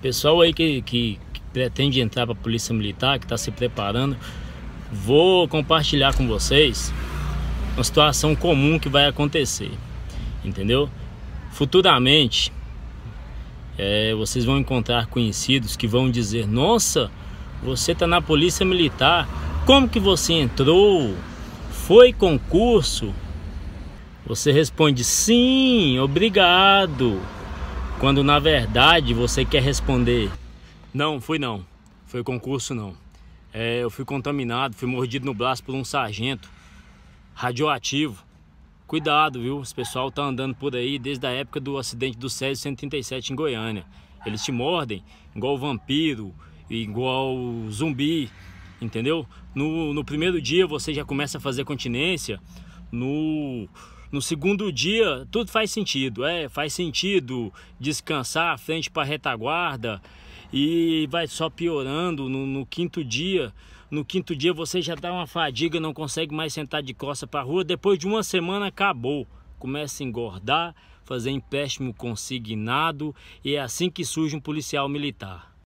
Pessoal aí que, que, que pretende entrar para a Polícia Militar, que está se preparando, vou compartilhar com vocês uma situação comum que vai acontecer, entendeu? Futuramente, é, vocês vão encontrar conhecidos que vão dizer: Nossa, você está na Polícia Militar, como que você entrou? Foi concurso? Você responde: Sim, obrigado. Quando na verdade você quer responder: Não, fui não, foi concurso não. É, eu fui contaminado, fui mordido no braço por um sargento radioativo. Cuidado, viu? Esse pessoal tá andando por aí desde a época do acidente do Césio 137 em Goiânia. Eles te mordem igual vampiro, igual zumbi, entendeu? No, no primeiro dia você já começa a fazer continência. No no segundo dia, tudo faz sentido, é, faz sentido descansar frente para retaguarda e vai só piorando no, no, quinto dia. No quinto dia você já dá uma fadiga, não consegue mais sentar de costa para rua. Depois de uma semana acabou, começa a engordar, fazer empréstimo consignado e é assim que surge um policial militar.